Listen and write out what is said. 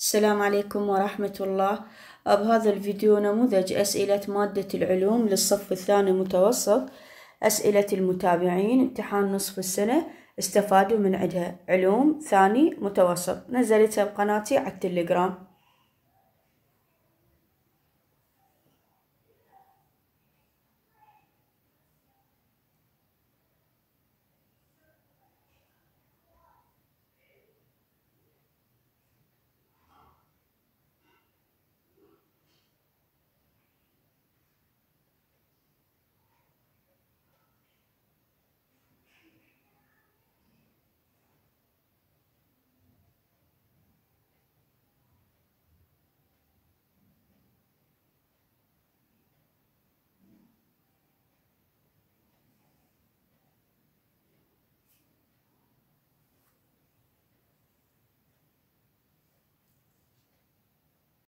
السلام عليكم ورحمة الله بهذا الفيديو نموذج أسئلة مادة العلوم للصف الثاني المتوسط أسئلة المتابعين امتحان نصف السنة استفادوا من عدها علوم ثاني متوسط نزلتها بقناتي على التليجرام